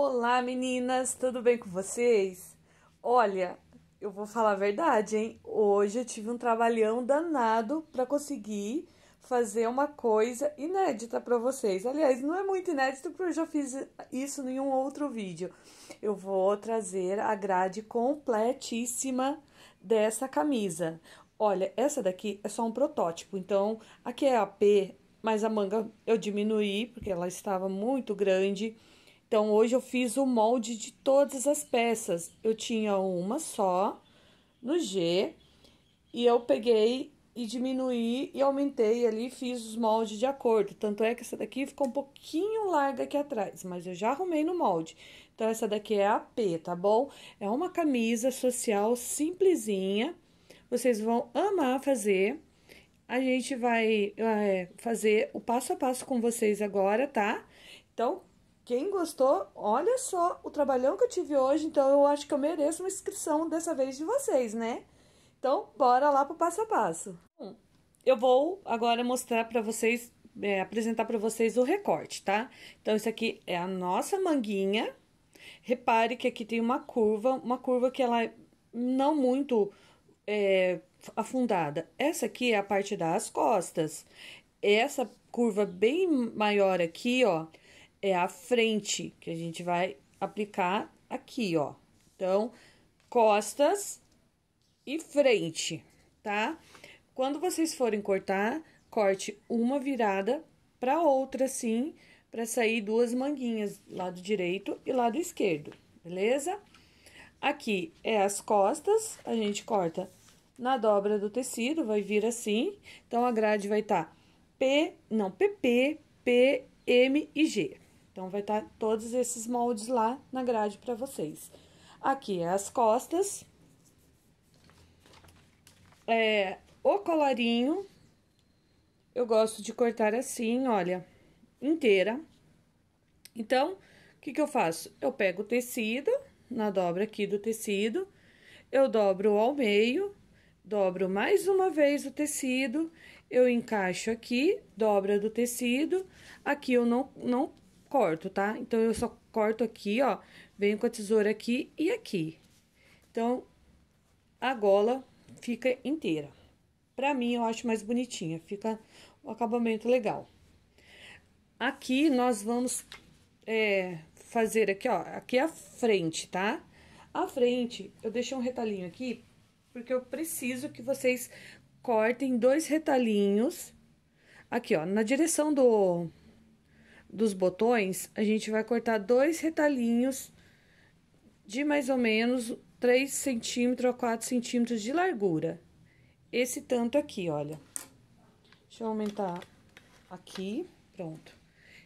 Olá meninas, tudo bem com vocês? Olha, eu vou falar a verdade, hein? Hoje eu tive um trabalhão danado para conseguir fazer uma coisa inédita para vocês. Aliás, não é muito inédito porque eu já fiz isso em um outro vídeo. Eu vou trazer a grade completíssima dessa camisa. Olha, essa daqui é só um protótipo, então aqui é a P, mas a manga eu diminuí porque ela estava muito grande. Então hoje eu fiz o molde de todas as peças. Eu tinha uma só no G e eu peguei e diminuí e aumentei ali, fiz os moldes de acordo. Tanto é que essa daqui ficou um pouquinho larga aqui atrás, mas eu já arrumei no molde. Então essa daqui é a P, tá bom? É uma camisa social simplesinha. Vocês vão amar fazer. A gente vai é, fazer o passo a passo com vocês agora, tá? Então, quem gostou, olha só o trabalhão que eu tive hoje, então eu acho que eu mereço uma inscrição dessa vez de vocês, né? Então, bora lá pro passo a passo. Eu vou agora mostrar para vocês, é, apresentar para vocês o recorte, tá? Então, isso aqui é a nossa manguinha. Repare que aqui tem uma curva, uma curva que ela é não muito é, afundada. Essa aqui é a parte das costas. Essa curva bem maior aqui, ó, é a frente que a gente vai aplicar aqui, ó. Então, costas e frente, tá? Quando vocês forem cortar, corte uma virada para outra assim, para sair duas manguinhas, lado direito e lado esquerdo, beleza? Aqui é as costas, a gente corta na dobra do tecido, vai vir assim. Então, a grade vai estar tá P, não, PP, P, M e G. Então, vai estar tá todos esses moldes lá na grade para vocês. Aqui é as costas. É, o colarinho, eu gosto de cortar assim, olha, inteira. Então, o que, que eu faço? Eu pego o tecido, na dobra aqui do tecido, eu dobro ao meio, dobro mais uma vez o tecido, eu encaixo aqui, dobra do tecido, aqui eu não, não corto, tá? Então, eu só corto aqui, ó, venho com a tesoura aqui e aqui. Então, a gola fica inteira. Pra mim, eu acho mais bonitinha, fica o um acabamento legal. Aqui, nós vamos é, fazer aqui, ó, aqui é a frente, tá? A frente, eu deixei um retalhinho aqui, porque eu preciso que vocês cortem dois retalhinhos aqui, ó, na direção do, dos botões, a gente vai cortar dois retalhinhos de mais ou menos 3 centímetros a 4 centímetros de largura. Esse tanto aqui, olha. Deixa eu aumentar aqui, pronto.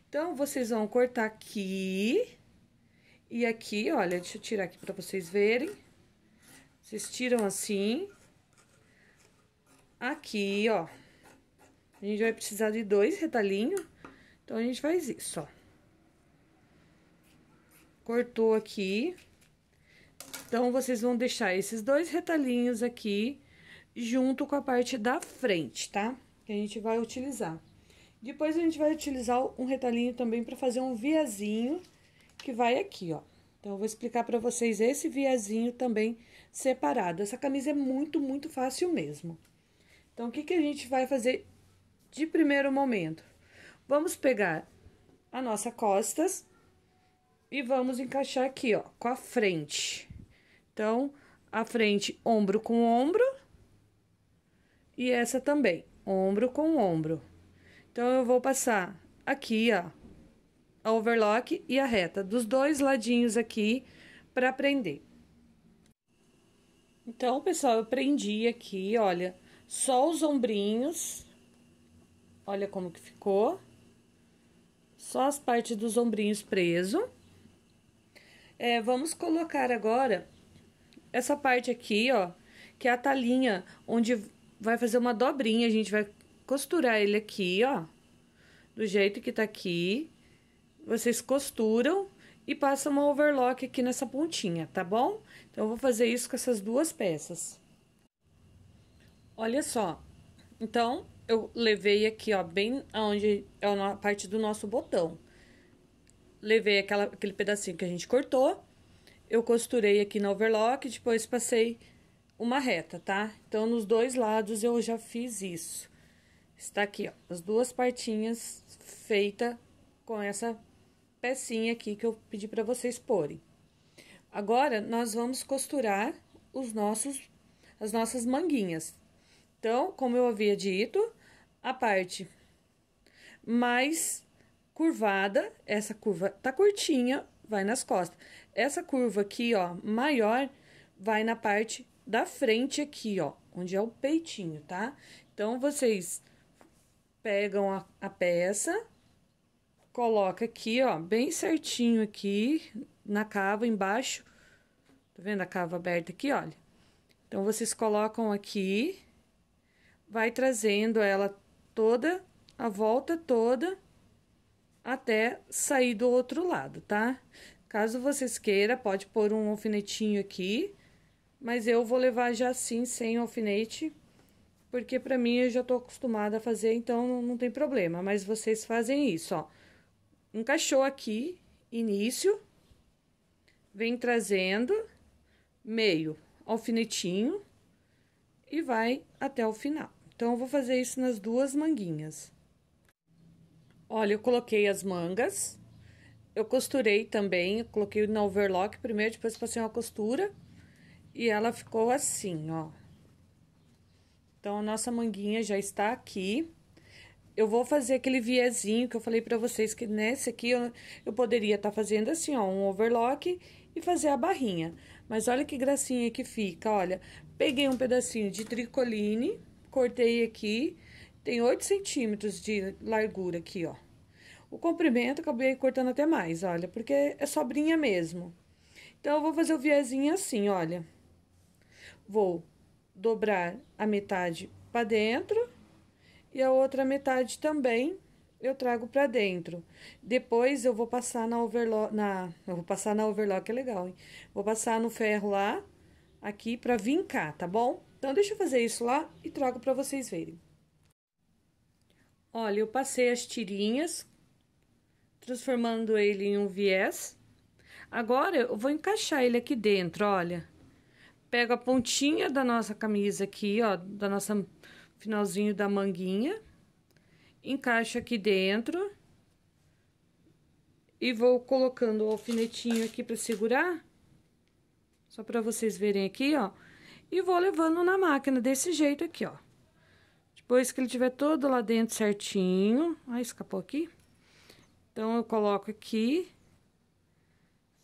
Então, vocês vão cortar aqui e aqui, olha, deixa eu tirar aqui pra vocês verem. Vocês tiram assim. Aqui, ó. A gente vai precisar de dois retalhinhos. Então, a gente faz isso, ó. Cortou aqui. Então, vocês vão deixar esses dois retalhinhos aqui junto com a parte da frente, tá? Que a gente vai utilizar. Depois, a gente vai utilizar um retalhinho também para fazer um viazinho que vai aqui, ó. Então, eu vou explicar para vocês esse viazinho também separado. Essa camisa é muito, muito fácil mesmo. Então, o que, que a gente vai fazer de primeiro momento? Vamos pegar a nossa costas e vamos encaixar aqui, ó, com a frente. Então, a frente ombro com ombro e essa também, ombro com ombro. Então, eu vou passar aqui, ó, a overlock e a reta dos dois ladinhos aqui para prender. Então, pessoal, eu prendi aqui, olha, só os ombrinhos. Olha como que ficou. Só as partes dos ombrinhos preso. É, vamos colocar agora essa parte aqui, ó, que é a talinha, onde vai fazer uma dobrinha, a gente vai costurar ele aqui, ó, do jeito que tá aqui. Vocês costuram e passam uma overlock aqui nessa pontinha, tá bom? Então, eu vou fazer isso com essas duas peças. Olha só. Então, eu levei aqui, ó, bem aonde é a parte do nosso botão. Levei aquela, aquele pedacinho que a gente cortou, eu costurei aqui na overlock, depois passei uma reta, tá? Então, nos dois lados eu já fiz isso. Está aqui, ó, as duas partinhas feita com essa pecinha aqui que eu pedi para vocês porem. Agora, nós vamos costurar os nossos, as nossas manguinhas. Então, como eu havia dito, a parte mais curvada, essa curva tá curtinha, vai nas costas. Essa curva aqui, ó, maior, vai na parte da frente aqui, ó, onde é o peitinho, tá? Então, vocês pegam a, a peça, coloca aqui, ó, bem certinho aqui, na cava embaixo. Tá vendo a cava aberta aqui, olha? Então, vocês colocam aqui, vai trazendo ela toda, a volta toda, até sair do outro lado, tá? Caso vocês queiram, pode pôr um alfinetinho aqui, mas eu vou levar já assim, sem alfinete, porque pra mim eu já tô acostumada a fazer, então não tem problema. Mas vocês fazem isso, ó. Encaixou aqui, início, vem trazendo, meio alfinetinho e vai até o final. Então, eu vou fazer isso nas duas manguinhas. Olha, eu coloquei as mangas, eu costurei também, coloquei na overlock primeiro, depois passei uma costura e ela ficou assim, ó. Então, a nossa manguinha já está aqui. Eu vou fazer aquele viezinho que eu falei pra vocês, que nesse aqui eu, eu poderia estar tá fazendo assim, ó, um overlock e fazer a barrinha. Mas olha que gracinha que fica, olha. Peguei um pedacinho de tricoline cortei aqui, tem 8 centímetros de largura aqui, ó. O comprimento acabei cortando até mais, olha, porque é sobrinha mesmo. Então, eu vou fazer o viezinho assim, olha. Vou dobrar a metade para dentro e a outra metade também eu trago para dentro. Depois eu vou passar na overlock, na, eu vou passar na overlock, é legal, hein? Vou passar no ferro lá, aqui, para vincar, tá bom? Então, deixa eu fazer isso lá e trago para vocês verem. Olha, eu passei as tirinhas, transformando ele em um viés. Agora, eu vou encaixar ele aqui dentro, olha. Pego a pontinha da nossa camisa aqui, ó, da nossa finalzinho da manguinha. Encaixo aqui dentro. E vou colocando o alfinetinho aqui para segurar. Só para vocês verem aqui, ó e vou levando na máquina desse jeito aqui, ó. Depois que ele tiver todo lá dentro certinho, ai ah, escapou aqui. Então eu coloco aqui,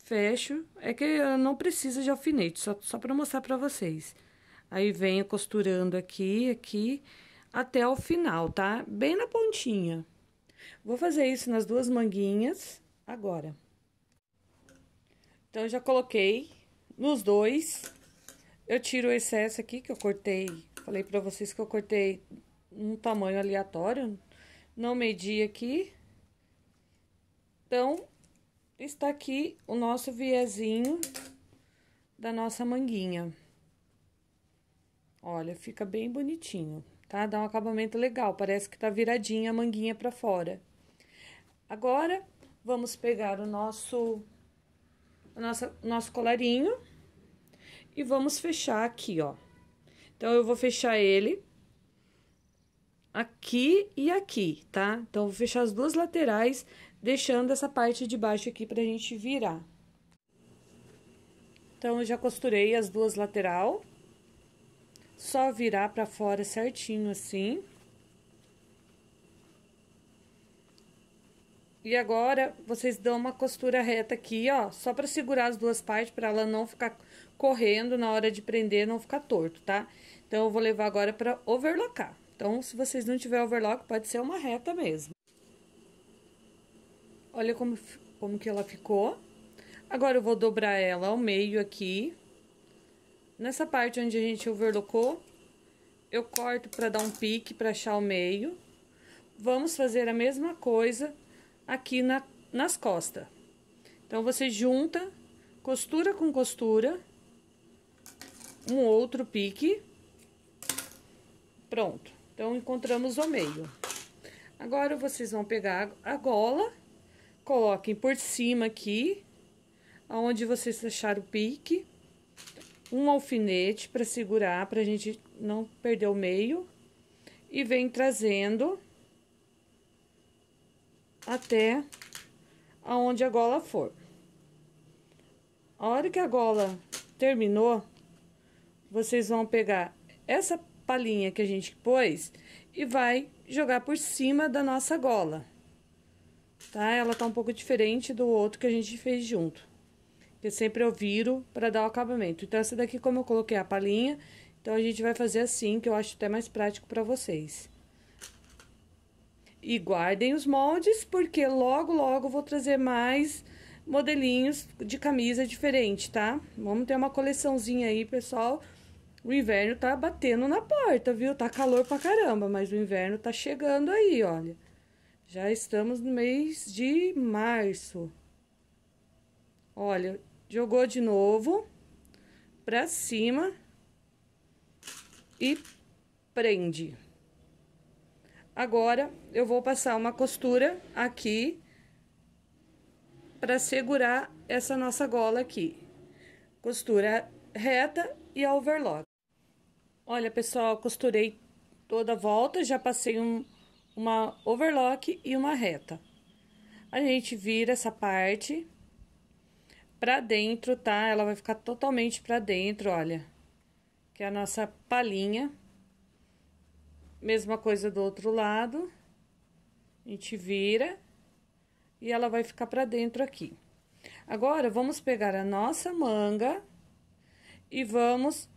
fecho. É que não precisa de alfinete, só só para mostrar para vocês. Aí venho costurando aqui, aqui até o final, tá? Bem na pontinha. Vou fazer isso nas duas manguinhas agora. Então, eu já coloquei nos dois eu tiro o excesso aqui que eu cortei. Falei pra vocês que eu cortei um tamanho aleatório. Não medi aqui. Então, está aqui o nosso viezinho da nossa manguinha. Olha, fica bem bonitinho, tá? Dá um acabamento legal, parece que tá viradinha a manguinha pra fora. Agora, vamos pegar o nosso, o nosso, nosso colarinho... E vamos fechar aqui, ó. Então, eu vou fechar ele aqui e aqui, tá? Então, vou fechar as duas laterais, deixando essa parte de baixo aqui pra gente virar. Então, eu já costurei as duas lateral. Só virar pra fora certinho assim. Assim. E agora vocês dão uma costura reta aqui, ó, só para segurar as duas partes para ela não ficar correndo na hora de prender, não ficar torto, tá? Então eu vou levar agora para overlockar. Então, se vocês não tiver overlock, pode ser uma reta mesmo. Olha como como que ela ficou. Agora eu vou dobrar ela ao meio aqui. Nessa parte onde a gente overlocou, eu corto para dar um pique para achar o meio. Vamos fazer a mesma coisa aqui na, nas costas. Então, você junta, costura com costura, um outro pique. Pronto. Então, encontramos o meio. Agora, vocês vão pegar a gola, coloquem por cima aqui, aonde vocês deixaram o pique, um alfinete para segurar, para a gente não perder o meio, e vem trazendo até aonde a gola for. A hora que a gola terminou, vocês vão pegar essa palhinha que a gente pôs e vai jogar por cima da nossa gola. Tá? Ela tá um pouco diferente do outro que a gente fez junto. porque sempre eu viro para dar o acabamento. Então essa daqui como eu coloquei a palhinha, então a gente vai fazer assim, que eu acho até mais prático para vocês. E guardem os moldes, porque logo, logo vou trazer mais modelinhos de camisa diferente, tá? Vamos ter uma coleçãozinha aí, pessoal. O inverno tá batendo na porta, viu? Tá calor pra caramba, mas o inverno tá chegando aí, olha. Já estamos no mês de março. Olha, jogou de novo pra cima e prende. Agora, eu vou passar uma costura aqui para segurar essa nossa gola aqui. Costura reta e a overlock. Olha, pessoal, costurei toda a volta, já passei um, uma overlock e uma reta. A gente vira essa parte pra dentro, tá? Ela vai ficar totalmente pra dentro, olha. Que é a nossa palhinha. Mesma coisa do outro lado. A gente vira e ela vai ficar para dentro aqui. Agora, vamos pegar a nossa manga e vamos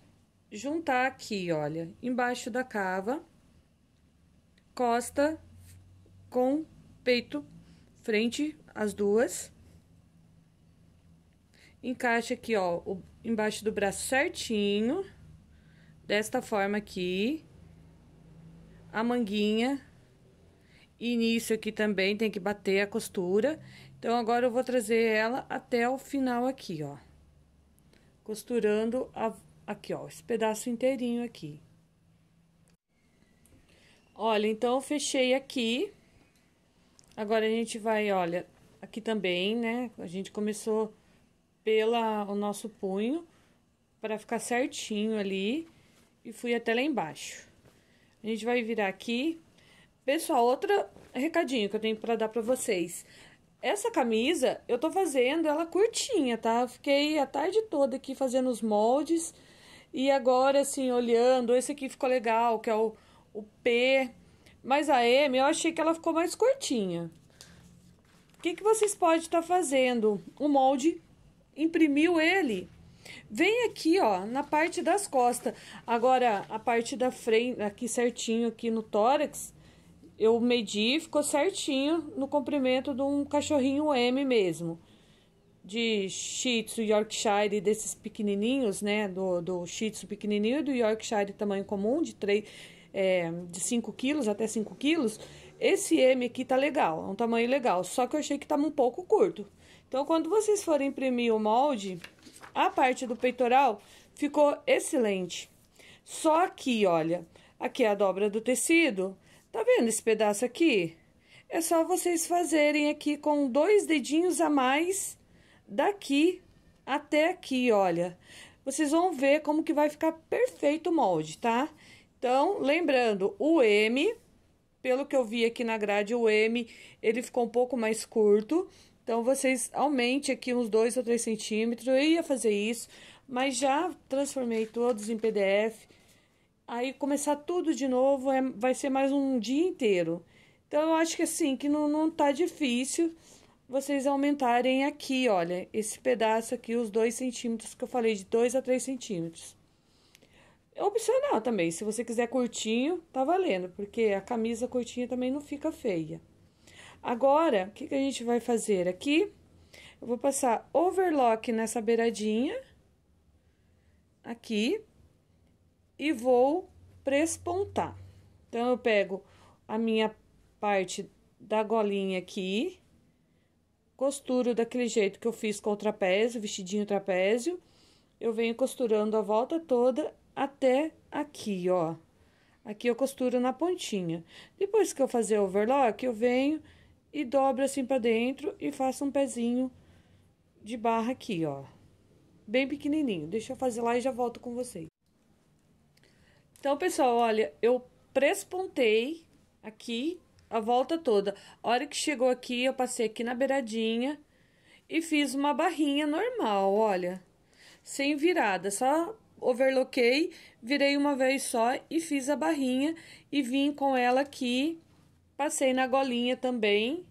juntar aqui, olha, embaixo da cava, costa com peito, frente, as duas. Encaixa aqui, ó, embaixo do braço certinho, desta forma aqui a manguinha. E início aqui também tem que bater a costura. Então, agora eu vou trazer ela até o final aqui, ó. Costurando a, aqui, ó, esse pedaço inteirinho aqui. Olha, então, eu fechei aqui. Agora, a gente vai, olha, aqui também, né? A gente começou pela o nosso punho para ficar certinho ali e fui até lá embaixo. A gente vai virar aqui. Pessoal, outro recadinho que eu tenho para dar para vocês. Essa camisa, eu tô fazendo ela curtinha, tá? fiquei a tarde toda aqui fazendo os moldes. E agora, assim, olhando, esse aqui ficou legal, que é o, o P. Mas a M, eu achei que ela ficou mais curtinha. O que, que vocês podem estar tá fazendo? O molde, imprimiu ele Vem aqui, ó, na parte das costas. Agora, a parte da frente, aqui certinho, aqui no tórax, eu medi, ficou certinho no comprimento de um cachorrinho M mesmo. De Shih Tzu, Yorkshire, desses pequenininhos, né? Do, do Shih Tzu pequenininho e do Yorkshire tamanho comum, de 3... É, de 5 quilos até 5 quilos, esse M aqui tá legal, é um tamanho legal, só que eu achei que tava um pouco curto. Então, quando vocês forem imprimir o molde, a parte do peitoral ficou excelente. Só aqui, olha, aqui é a dobra do tecido. Tá vendo esse pedaço aqui? É só vocês fazerem aqui com dois dedinhos a mais daqui até aqui, olha. Vocês vão ver como que vai ficar perfeito o molde, tá? Então, lembrando, o M, pelo que eu vi aqui na grade, o M, ele ficou um pouco mais curto. Então, vocês aumente aqui uns 2 ou 3 centímetros. Eu ia fazer isso, mas já transformei todos em PDF. Aí, começar tudo de novo é, vai ser mais um dia inteiro. Então, eu acho que assim, que não, não tá difícil vocês aumentarem aqui, olha, esse pedaço aqui, os 2 centímetros que eu falei, de 2 a 3 centímetros. É opcional também, se você quiser curtinho, tá valendo, porque a camisa curtinha também não fica feia. Agora, o que, que a gente vai fazer aqui? Eu vou passar overlock nessa beiradinha, aqui, e vou prespontar. Então, eu pego a minha parte da golinha aqui, costuro daquele jeito que eu fiz com o trapézio, vestidinho trapézio. Eu venho costurando a volta toda até aqui, ó. Aqui eu costuro na pontinha. Depois que eu fazer o overlock, eu venho e dobra assim para dentro e faça um pezinho de barra aqui, ó. Bem pequenininho. Deixa eu fazer lá e já volto com vocês. Então, pessoal, olha, eu prespontei aqui a volta toda. A hora que chegou aqui, eu passei aqui na beiradinha e fiz uma barrinha normal, olha. Sem virada, só overloquei, virei uma vez só e fiz a barrinha e vim com ela aqui Passei na golinha também.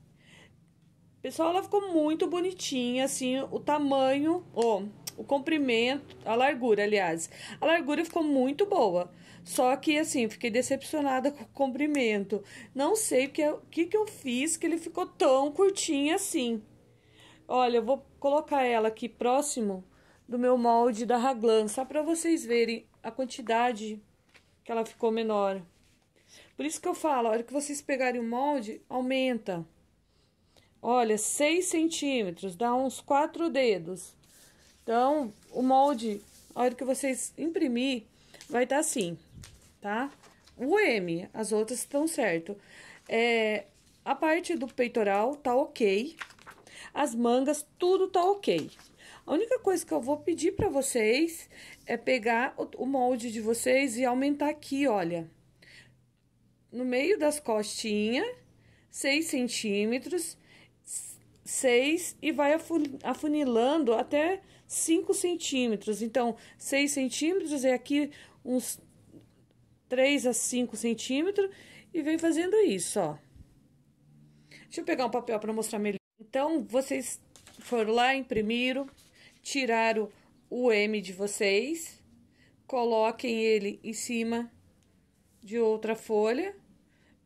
Pessoal, ela ficou muito bonitinha, assim, o tamanho, ó, o comprimento, a largura, aliás. A largura ficou muito boa. Só que, assim, fiquei decepcionada com o comprimento. Não sei o que, é, que, que eu fiz que ele ficou tão curtinho assim. Olha, eu vou colocar ela aqui próximo do meu molde da Raglan, só para vocês verem a quantidade que ela ficou menor. Por isso que eu falo, a hora que vocês pegarem o molde, aumenta. Olha, 6 centímetros, dá uns 4 dedos. Então, o molde, a hora que vocês imprimir, vai estar tá assim, tá? O M, as outras estão certo. É, a parte do peitoral tá ok. As mangas, tudo tá ok. A única coisa que eu vou pedir pra vocês é pegar o molde de vocês e aumentar aqui, olha no meio das costinhas, 6 centímetros, 6 e vai afunilando até 5 centímetros. Então, 6 centímetros é aqui uns 3 a 5 centímetros e vem fazendo isso, ó. Deixa eu pegar um papel para mostrar melhor. Então, vocês foram lá, imprimiram, tiraram o M de vocês, coloquem ele em cima de outra folha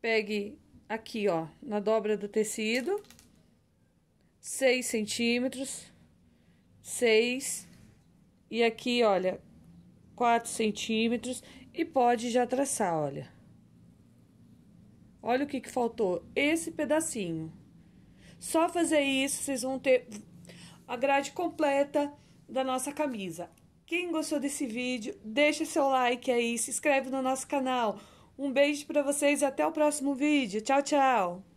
Pegue aqui, ó, na dobra do tecido, 6 centímetros, 6, e aqui, olha, 4 centímetros, e pode já traçar, olha. Olha o que, que faltou, esse pedacinho. Só fazer isso, vocês vão ter a grade completa da nossa camisa. Quem gostou desse vídeo, deixa seu like aí, se inscreve no nosso canal. Um beijo para vocês e até o próximo vídeo. Tchau, tchau!